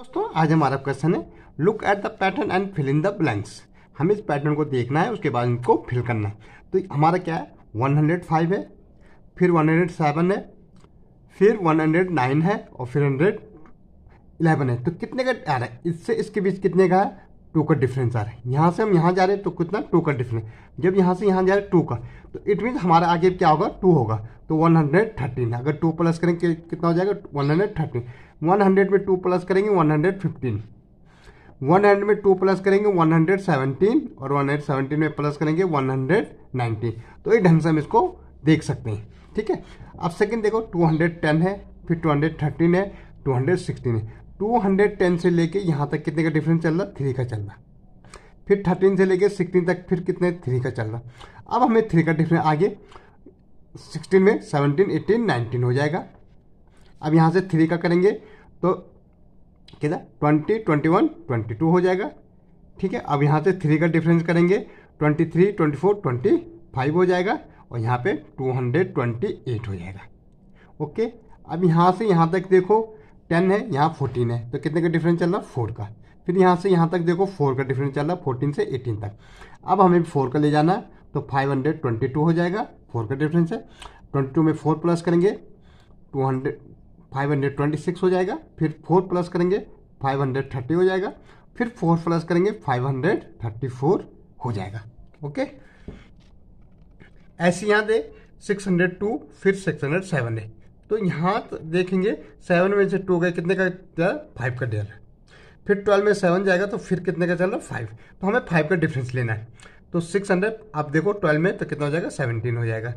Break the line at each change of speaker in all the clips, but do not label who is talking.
दोस्तों आज हमारा क्वेश्चन है look at the pattern and fill in the blanks हमें इस पैटर्न को देखना है उसके बाद इनको फिल करना है तो हमारा क्या है 105 है फिर 107 है फिर 109 है और फिर 111 है तो कितने का आ रहा है इससे इसके बीच कितने का है टू का डिफरेंस आ रहा है यहाँ से हम यहाँ जा रहे हैं तो कितना टू का डिफरेंस जब यहाँ से यहाँ जा रहे हैं टू का तो इट मीन्स हमारा आगे क्या होगा टू होगा तो 113 अगर टू प्लस करेंगे कितना हो जाएगा 113 100 में टू प्लस करेंगे 115 100 में टू प्लस करेंगे 117 और 117 में प्लस करेंगे 119 तो ये ढंग से हम इसको देख सकते हैं ठीक है अब सेकंड देखो 210 है फिर 213 है 216 है 210 से लेके यहाँ तक कितने का डिफरेंस चल रहा थ्री का चल रहा फिर थर्टीन से लेके सिक्सटीन तक फिर कितने थ्री का चल रहा अब हमें थ्री का डिफरेंस आगे सिक्सटीन में सेवनटीन एटीन नाइनटीन हो जाएगा अब यहाँ से थ्री का करेंगे तो कितना twenty twenty one twenty two हो जाएगा ठीक है अब यहाँ से थ्री का डिफरेंस करेंगे twenty three twenty four twenty five हो जाएगा और यहाँ पे टू हंड्रेड ट्वेंटी एट हो जाएगा ओके अब यहाँ से यहाँ तक देखो टेन है यहाँ फोर्टीन है तो कितने का डिफरेंस चल रहा है फोर का फिर यहाँ से यहाँ तक देखो फोर का डिफरेंस चल रहा है फोर्टीन से एटीन तक अब हमें फोर का ले जाना है तो फाइव हंड्रेड ट्वेंटी टू हो जाएगा फोर का डिफरेंस है ट्वेंटी टू में फोर प्लस करेंगे two hundred five hundred twenty six हो जाएगा फिर फोर प्लस करेंगे फाइव हंड्रेड थर्टी हो जाएगा फिर फोर प्लस करेंगे फाइव हंड्रेड थर्टी फोर हो जाएगा ओके ऐसे यहाँ दे सिक्स हंड्रेड टू फिर सिक्स हंड्रेड सेवन है तो यहाँ तो देखेंगे सेवन में से टू गए कितने का फाइव का डेल है फिर ट्वेल्व में सेवन जाएगा तो फिर कितने का चल रहा है फाइव तो हमें फाइव का डिफरेंस लेना है तो सिक्स हंड्रेड आप देखो ट्वेल्व में तो कितना हो जाएगा सेवनटीन हो जाएगा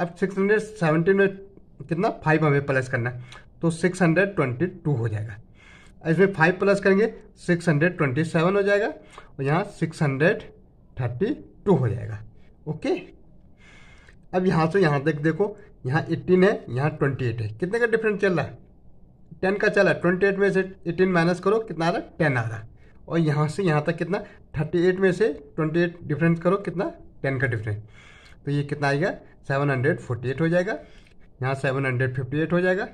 अब सिक्स हंड्रेड सेवनटीन में कितना फाइव हमें प्लस करना है तो सिक्स हंड्रेड ट्वेंटी टू हो जाएगा इसमें फाइव प्लस करेंगे सिक्स हंड्रेड ट्वेंटी सेवन हो जाएगा और यहाँ सिक्स हंड्रेड थर्टी टू हो जाएगा ओके अब यहाँ से यहाँ तक देखो यहाँ एट्टीन है यहाँ ट्वेंटी एट है कितने का डिफरेंस चल रहा है टेन का चल रहा है ट्वेंटी एट में से एटीन माइनस करो कितना आ रहा है टेन आ रहा है और यहाँ से यहाँ तक कितना थर्टी एट में से ट्वेंटी एट डिफरेंस करो कितना टेन का डिफरेंस तो ये कितना आएगा सेवन हंड्रेड फोर्टी एट हो जाएगा यहाँ सेवन हंड्रेड फिफ्टी एट हो जाएगा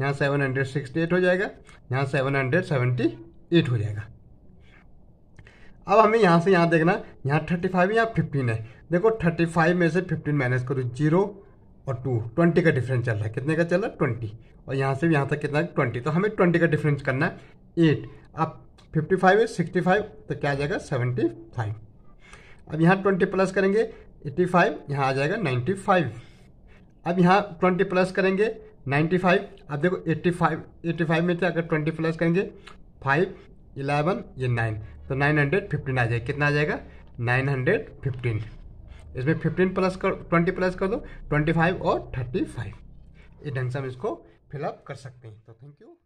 यहाँ सेवन हंड्रेड सिक्सटी एट हो जाएगा यहाँ सेवन हंड्रेड सेवेंटी एट हो जाएगा अब हमें यहाँ से यहाँ देखना यहाँ थर्टी फाइव यहाँ फिफ्टीन है देखो थर्टी फाइव में से फिफ्टीन माइनस करो जीरो और टू ट्वेंटी का डिफरेंस चल रहा है कितने का चल रहा है ट्वेंटी और यहाँ से यहाँ तक कितना ट्वेंटी तो हमें ट्वेंटी का डिफरेंस करना है एट अब फिफ्टी फाइव है सिक्सटी फाइव तो क्या आ जाएगा सेवेंटी फाइव अब यहाँ ट्वेंटी प्लस करेंगे एट्टी फाइव यहाँ आ जाएगा नाइन्टी फाइव अब यहाँ ट्वेंटी प्लस करेंगे नाइन्टी फाइव अब देखो एट्टी फाइव एट्टी फाइव में से अगर ट्वेंटी प्लस करेंगे फाइव इलेवन ये नाइन तो नाइन हंड्रेड फिफ्टीन आ जाएगा कितना आ जाएगा नाइन हंड्रेड फिफ्टीन इसमें फिफ्टीन प्लस कर ट्वेंटी प्लस कर दो ट्वेंटी फाइव और थर्टी फाइव ये ढंग से हम इसको फिलअप कर सकते हैं तो थैंक यू